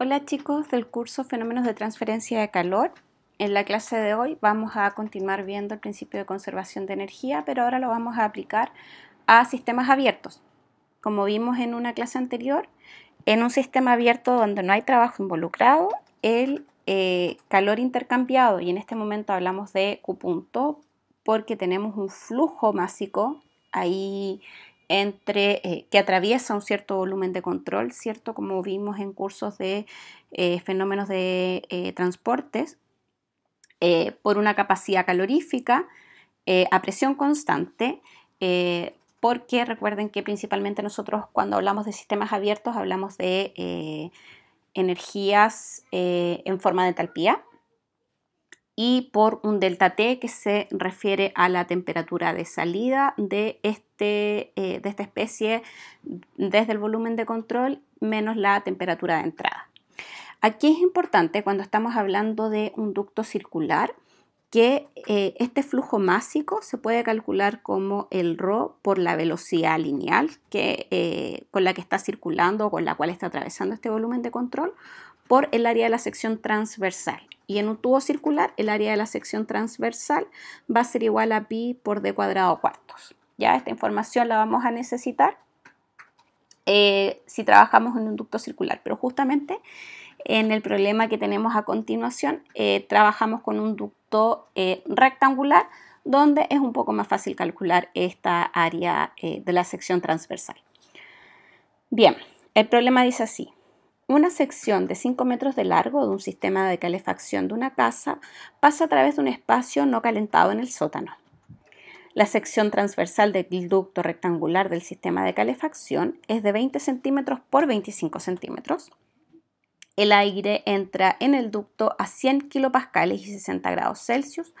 Hola chicos del curso Fenómenos de Transferencia de Calor. En la clase de hoy vamos a continuar viendo el principio de conservación de energía, pero ahora lo vamos a aplicar a sistemas abiertos. Como vimos en una clase anterior, en un sistema abierto donde no hay trabajo involucrado, el eh, calor intercambiado, y en este momento hablamos de Q porque tenemos un flujo másico ahí entre eh, que atraviesa un cierto volumen de control, ¿cierto? Como vimos en cursos de eh, fenómenos de eh, transportes, por una capacidad calorífica a presión constante, porque recuerden que principalmente nosotros cuando hablamos de sistemas abiertos hablamos de energías en forma de entalpía, y por un delta T que se refiere a la temperatura de salida de, este, eh, de esta especie desde el volumen de control menos la temperatura de entrada. Aquí es importante cuando estamos hablando de un ducto circular que eh, este flujo másico se puede calcular como el ρ por la velocidad lineal que, eh, con la que está circulando o con la cual está atravesando este volumen de control por el área de la sección transversal. Y en un tubo circular, el área de la sección transversal va a ser igual a pi por d cuadrado cuartos. Ya esta información la vamos a necesitar eh, si trabajamos en un ducto circular, pero justamente en el problema que tenemos a continuación eh, trabajamos con un ducto eh, rectangular donde es un poco más fácil calcular esta área de la sección transversal. Bien, el problema dice así. Una sección de 5 metros de largo de un sistema de calefacción de una casa pasa a través de un espacio no calentado en el sótano. La sección transversal del ducto rectangular del sistema de calefacción es de 20 centímetros por 25 centímetros. El aire entra en el ducto a 100 kilopascales y 60 grados Celsius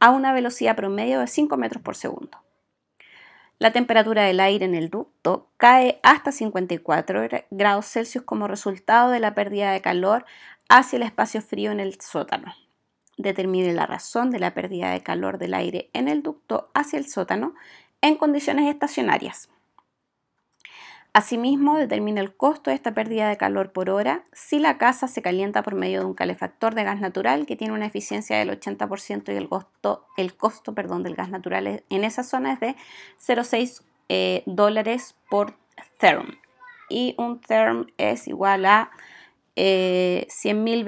a una velocidad promedio de 5 metros por segundo. La temperatura del aire en el ducto cae hasta 54 grados Celsius como resultado de la pérdida de calor hacia el espacio frío en el sótano. Determine la razón de la pérdida de calor del aire en el ducto hacia el sótano en condiciones estacionarias. Asimismo, determina el costo de esta pérdida de calor por hora si la casa se calienta por medio de un calefactor de gas natural que tiene una eficiencia del 80% y el costo, el costo perdón, del gas natural e-, en esa zona es de 0,6 eh, dólares por therm. Y un therm es igual a 100.000 eh,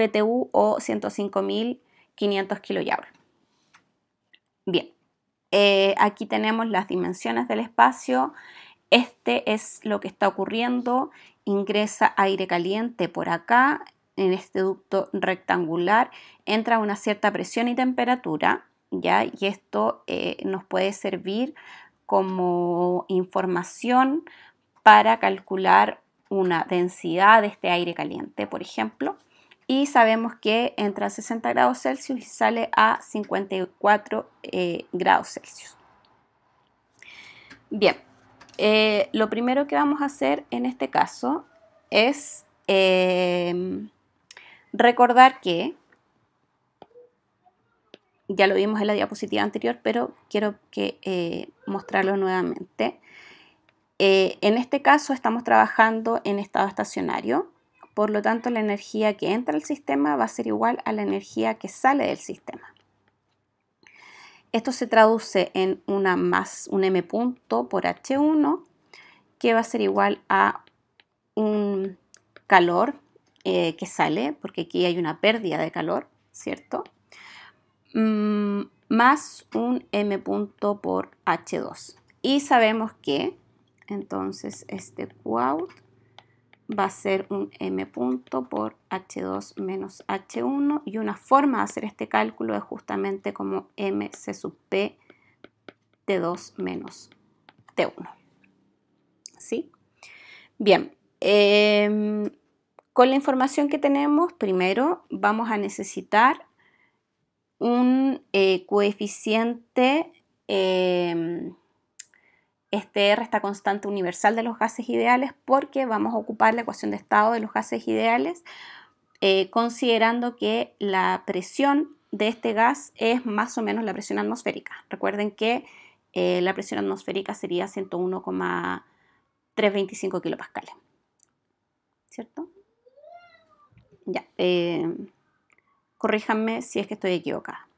BTU o 105.500 kJ. Bien, eh, aquí tenemos las dimensiones del espacio este es lo que está ocurriendo, ingresa aire caliente por acá, en este ducto rectangular, entra una cierta presión y temperatura, ¿ya? Y esto eh, nos puede servir como información para calcular una densidad de este aire caliente, por ejemplo. Y sabemos que entra a 60 grados Celsius y sale a 54 eh, grados Celsius. Bien, eh, lo primero que vamos a hacer en este caso es eh, recordar que, ya lo vimos en la diapositiva anterior, pero quiero que, eh, mostrarlo nuevamente. en este caso estamos trabajando en estado estacionario, por lo tanto la energía que entra al sistema va a ser igual a la energía que sale del sistema. Esto se traduce en una más un m punto por h1 que va a ser igual a un calor eh, que sale, porque aquí hay una pérdida de calor, ¿cierto? Mm, más un m punto por h2. Y sabemos que entonces este quote va a ser un m punto por h2 menos h1 y una forma de hacer este cálculo es justamente como mc sub p t 2 menos t1. ¿Sí? Bien, em, con la información que tenemos, primero vamos a necesitar un eh, coeficiente eh, este R está constante universal de los gases ideales porque vamos a ocupar la ecuación de estado de los gases ideales eh, considerando que la presión de este gas es más o menos la presión atmosférica. Recuerden que eh, la presión atmosférica sería 101,325 kilopascales. ¿Cierto? Ya, eh, corríjanme si es que estoy equivocada.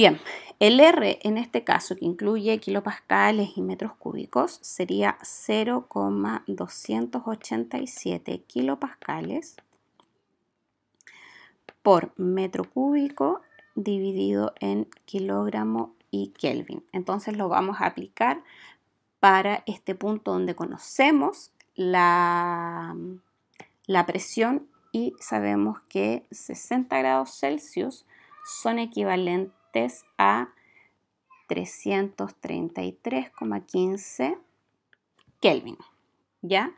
Bien, el R en este caso, que incluye kilopascales y metros cúbicos, sería 0,287 kilopascales por metro cúbico dividido en kilogramo y Kelvin. Entonces lo vamos a aplicar para este punto donde conocemos la, la presión y sabemos que 60 grados Celsius son equivalentes a 333,15 Kelvin. ¿Ya?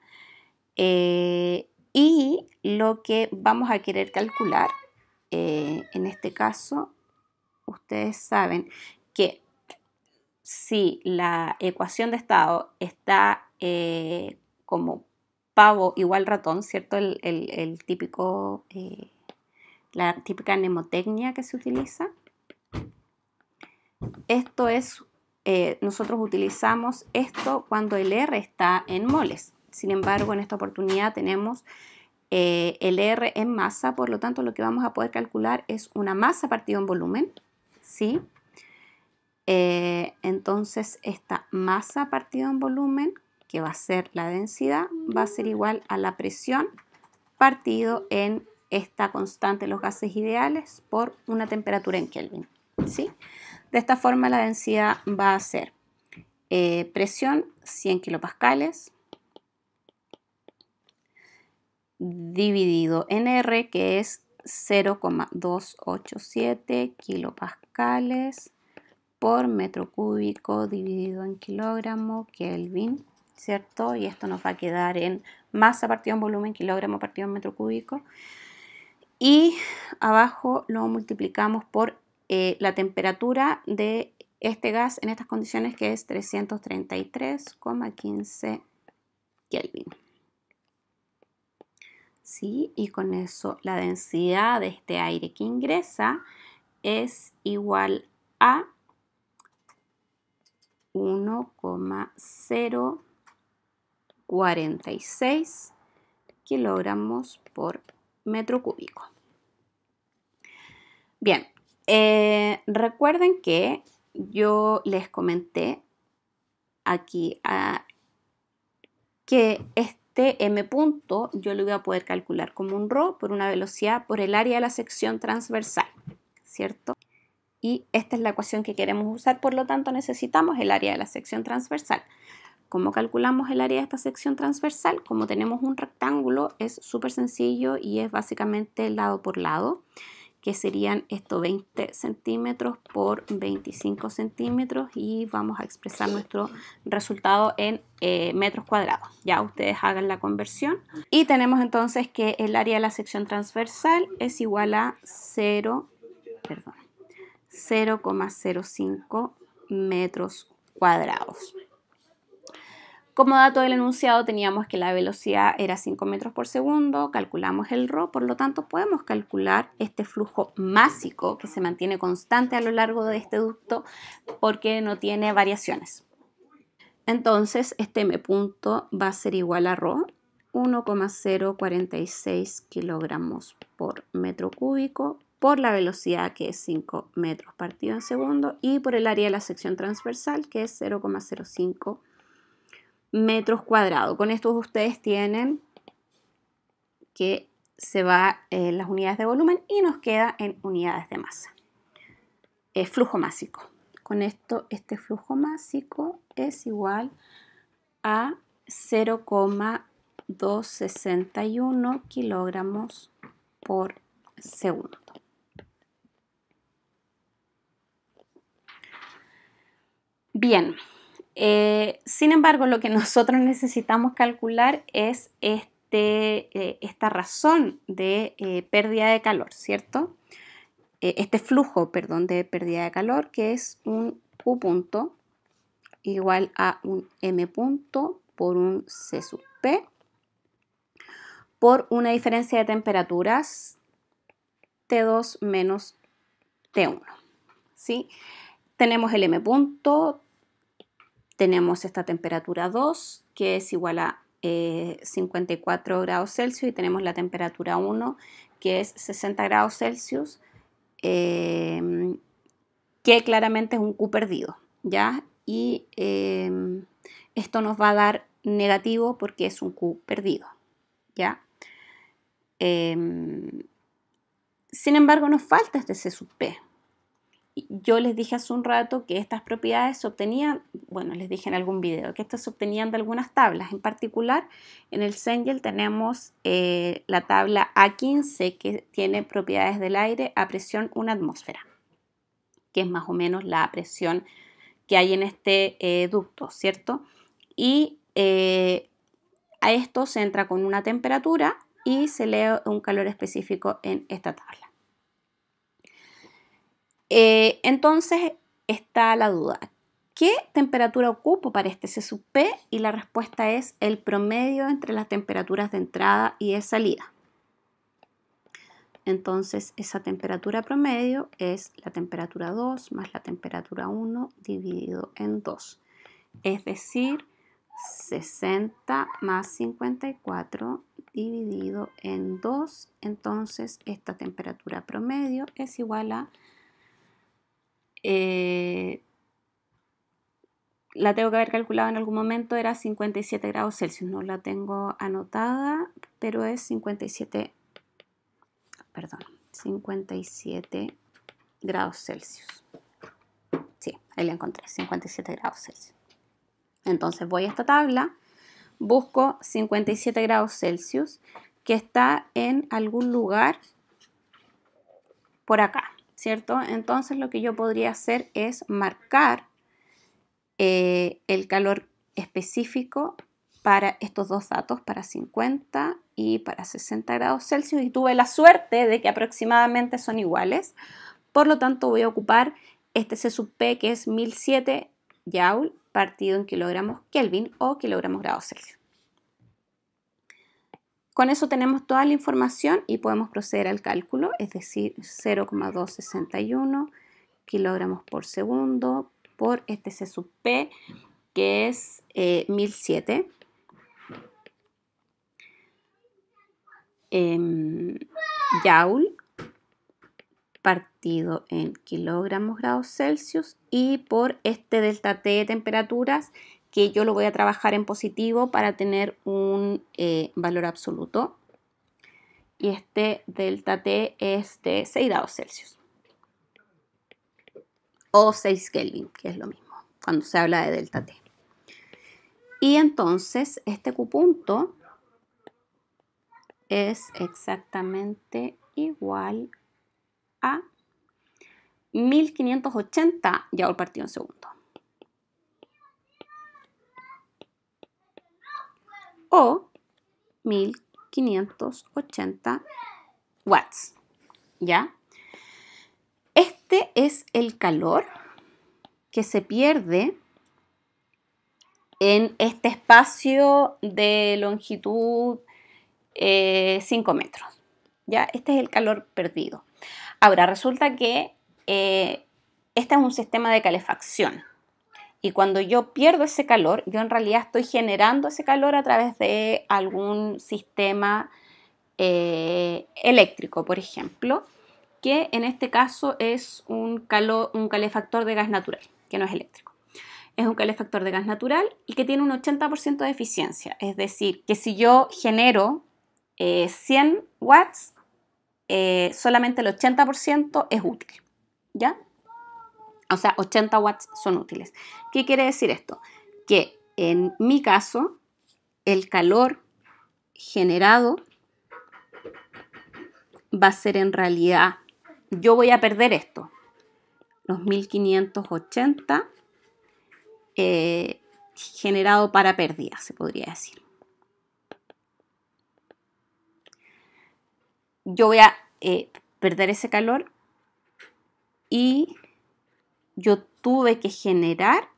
Eh, y lo que vamos a querer calcular, eh, en este caso, ustedes saben que si la ecuación de estado está eh, como pavo igual ratón, ¿cierto? El, típico, la típica mnemotecnia que se utiliza, esto es, eh, nosotros utilizamos esto cuando el R está en moles. Sin embargo, en esta oportunidad tenemos eh, el R en masa, por lo tanto lo que vamos a poder calcular es una masa partido en volumen, ¿sí? Eh, entonces esta masa partido en volumen, que va a ser la densidad, va a ser igual a la presión partido en esta constante de los gases ideales por una temperatura en Kelvin, ¿sí? De esta forma la densidad va a ser eh, presión 100 kilopascales dividido en R que es 0,287 kilopascales por metro cúbico dividido en kilogramo Kelvin, ¿cierto? Y esto nos va a quedar en masa partido en volumen, kilogramo partido en metro cúbico. Y abajo lo multiplicamos por eh, la temperatura de este gas en estas condiciones que es 333,15 Kelvin. ¿Sí? Y con eso la densidad de este aire que ingresa es igual a 1,046 kilogramos por metro cúbico. Bien, eh, recuerden que yo les comenté aquí ah, que este m punto yo lo voy a poder calcular como un ρ por una velocidad por el área de la sección transversal, ¿cierto? Y esta es la ecuación que queremos usar, por lo tanto necesitamos el área de la sección transversal. ¿Cómo calculamos el área de esta sección transversal? Como tenemos un rectángulo, es súper sencillo y es básicamente lado por lado que serían estos 20 centímetros por 25 centímetros y vamos a expresar nuestro resultado en eh, metros cuadrados. Ya ustedes hagan la conversión. Y tenemos entonces que el área de la sección transversal es igual a 0,05 metros cuadrados. Como dato del enunciado teníamos que la velocidad era 5 metros por segundo, calculamos el ρ, por lo tanto podemos calcular este flujo másico que se mantiene constante a lo largo de este ducto porque no tiene variaciones. Entonces este m punto va a ser igual a ρ, 1,046 kilogramos por metro cúbico por la velocidad que es 5 metros partido en segundo y por el área de la sección transversal que es 0,05 kilogramos metros cuadrados. Con esto ustedes tienen que se va eh, las unidades de volumen y nos queda en unidades de masa. flujo másico. Con esto, este flujo másico es igual a 0,261 kilogramos por segundo. Bien, eh, sin embargo, lo que nosotros necesitamos calcular es este, eh, esta razón de eh, pérdida de calor, ¿cierto? este flujo, perdón, de pérdida de calor, que es un Q punto igual a un M punto por un C sub P por una diferencia de temperaturas T2 menos T1, ¿sí? Tenemos el M punto, tenemos esta temperatura 2, que es igual a 54 eh, grados Celsius, y tenemos la temperatura 1, que es 60 grados Celsius, em, que claramente es un Q perdido, ¿ya? Y em, esto nos va a dar negativo porque es un Q perdido, ¿ya? Em, sin embargo, nos falta este C sub P, yo les dije hace un rato que estas propiedades se obtenían, bueno, les dije en algún video, que estas se obtenían de algunas tablas. En particular, en el Sengel tenemos eh, la tabla A15 que tiene propiedades del aire a presión 1 atmósfera, que es más o menos la presión que hay en este eh, ducto, ¿cierto? Y eh, a esto se entra con una temperatura y se lee un calor específico en esta tabla. Eh, entonces está la duda. ¿Qué temperatura ocupo para este C P? Y la respuesta es el promedio entre las temperaturas de entrada y de salida. Entonces esa temperatura promedio es la temperatura 2 más la temperatura 1 dividido en 2. Es decir, 60 más 54 dividido en 2. Entonces esta temperatura promedio es igual a eh, la tengo que haber calculado en algún momento, era 57 grados Celsius, no la tengo anotada, pero es 57, perdón, 57 grados Celsius. Sí, ahí la encontré, 57 grados Celsius. Entonces voy a esta tabla, busco 57 grados Celsius, que está en algún lugar por acá. Entonces lo que yo podría hacer es marcar eh, el calor específico para estos dos datos, para 50 y para 60 grados Celsius, y tuve la suerte de que aproximadamente son iguales. Por lo tanto, voy a ocupar este C sub P que es 1007 Joule partido en kilogramos Kelvin o kilogramos grados Celsius. Con eso tenemos toda la información y podemos proceder al cálculo, es decir, 0,261 kilogramos por segundo por este C sub P, que es 1007. Eh, em, partido en kilogramos grados Celsius y por este delta T de temperaturas que yo lo voy a trabajar en positivo para tener un eh, valor absoluto. Y este delta T es de 6 grados Celsius. O 6 Kelvin, que es lo mismo cuando se habla de delta T. Y entonces este Q punto es exactamente igual a 1580 ya partido en segundo. o 1580 watts. ¿Ya? Este es el calor que se pierde en este espacio de longitud 5 eh, metros. ¿ya? Este es el calor perdido. Ahora, resulta que eh, este es un sistema de calefacción. Y cuando yo pierdo ese calor, yo en realidad estoy generando ese calor a través de algún sistema eh, eléctrico, por ejemplo, que en este caso es un, un calefactor de gas natural, que no es eléctrico. Es un calefactor de gas natural y que tiene un 80% de eficiencia. Es decir, que si yo genero 100 eh, watts, eh, solamente el 80% es útil. ¿Ya? o sea, 80 watts son útiles. ¿Qué quiere decir esto? Que en mi caso, el calor generado va a ser en realidad, yo voy a perder esto, los 1580 eh, generado para pérdida, se podría decir. Yo voy a eh, perder ese calor y yo tuve que generar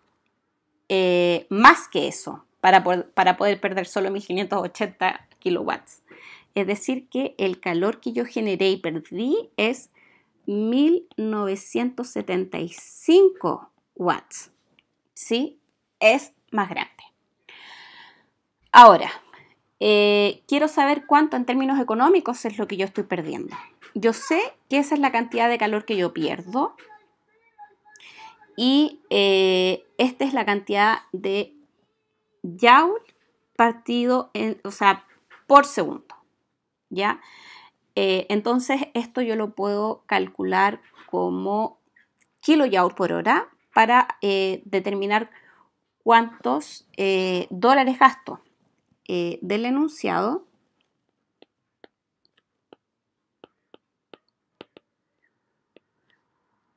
eh, más que eso para, poder, perder solo 1580 kilowatts. Es decir, que el calor que yo generé y perdí es 1975 watts. ¿Sí? Es más grande. Ahora, eh, quiero saber cuánto en términos económicos es lo que yo estoy perdiendo. Yo sé que esa es la cantidad de calor que yo pierdo, y eh, esta es la cantidad de joule partido en, o sea, por segundo. ¿Ya? Eh, entonces, esto yo lo puedo calcular como kilojoule por hora para eh, determinar cuántos dólares gasto del enunciado.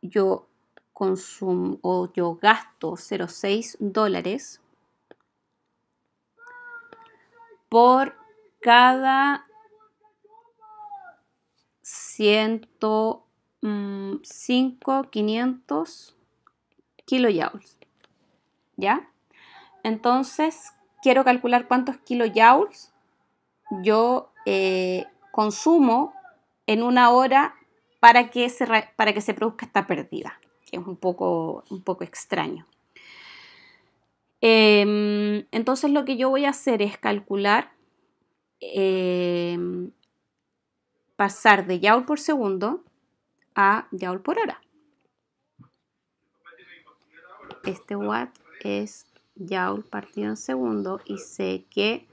Yo consumo o yo gasto 0,6 dólares por cada 105, 500 mm, kilojoules. ¿Ya? Entonces, quiero calcular cuántos kilojoules yo eh, consumo en una hora para que para que se produzca esta pérdida que es un poco, un poco extraño. Em, entonces lo que yo voy a hacer es calcular, em, pasar de joule por segundo a joule por hora. Este watt es joule partido en segundo y sé que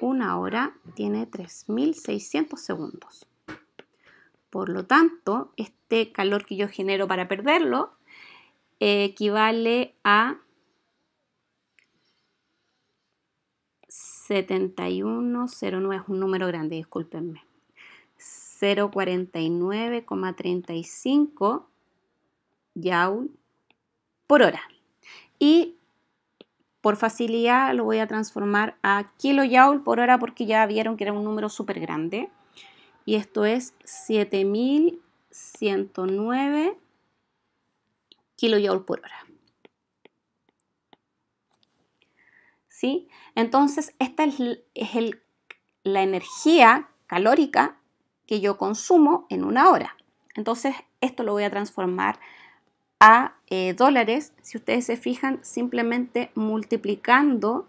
una hora tiene 3600 segundos. Por lo tanto, este calor que yo genero para perderlo equivale a 7109, es un número grande, discúlpenme. 0,49,35 joule por hora. Y por facilidad lo voy a transformar a kilojoule por hora porque ya vieron que era un número súper grande. Y esto es 7109 kilojoules por hora. ¿Sí? Entonces, esta es, la energía calórica que yo consumo en una hora. Entonces, esto lo voy a transformar a eh, dólares, si ustedes se fijan, simplemente multiplicando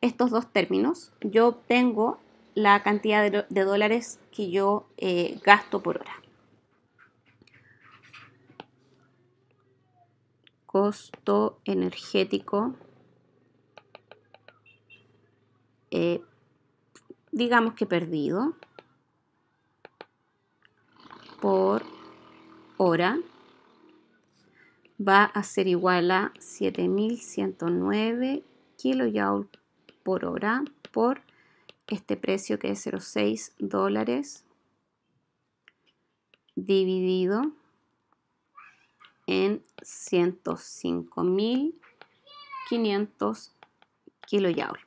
estos dos términos, yo obtengo la cantidad de, dólares que yo eh, gasto por hora. costo energético, eh, digamos que perdido, por hora va a ser igual a 7109 kilojoules por hora por este precio que es 0,6 dólares dividido en 105.500 kilojoules.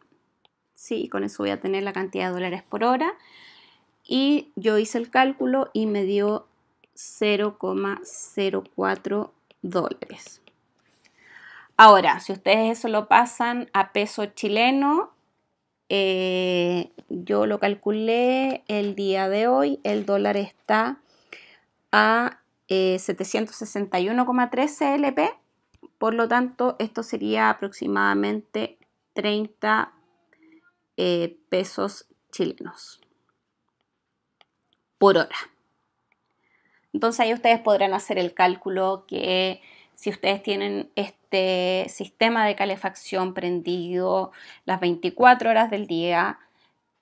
Sí, con eso voy a tener la cantidad de dólares por hora. Y yo hice el cálculo y me dio 0,04 dólares. Ahora, si ustedes eso lo pasan a peso chileno, eh, yo lo calculé el día de hoy, el dólar está a eh, 761,3 CLP, por lo tanto esto sería aproximadamente 30 eh, pesos chilenos por hora. Entonces ahí ustedes podrán hacer el cálculo que si ustedes tienen este sistema de calefacción prendido las 24 horas del día,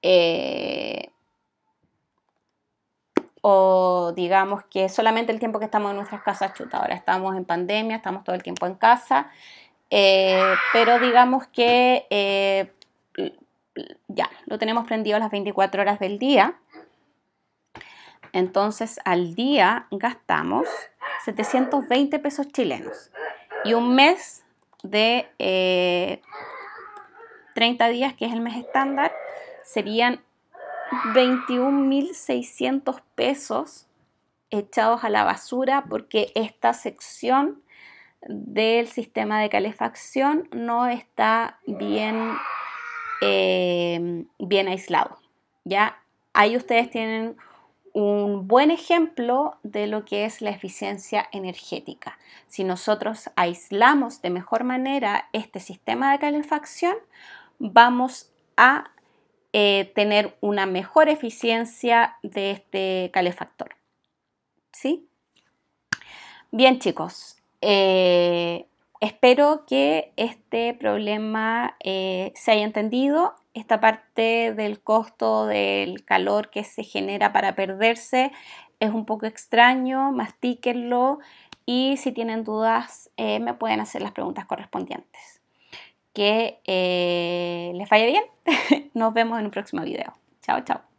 eh, o digamos que solamente el tiempo que estamos en nuestras casas chuta. Ahora estamos en pandemia, estamos todo el tiempo en casa, eh, pero digamos que eh, ya lo tenemos prendido las 24 horas del día. Entonces al día gastamos 720 pesos chilenos y un mes de 30 eh, días, que es el mes estándar, serían 21.600 pesos echados a la basura porque esta sección del sistema de calefacción no está bien, eh, bien aislado. ¿ya? Ahí ustedes tienen un buen ejemplo de lo que es la eficiencia energética. Si nosotros aislamos de mejor manera este sistema de calefacción, vamos a eh, tener una mejor eficiencia de este calefactor. ¿Sí? Bien chicos, eh, espero que este problema eh, se haya entendido. Esta parte del costo del calor que se genera para perderse es un poco extraño, mastíquenlo y si tienen dudas me pueden hacer las preguntas correspondientes que eh, les vaya bien. Nos vemos en un próximo video. Chao, chao.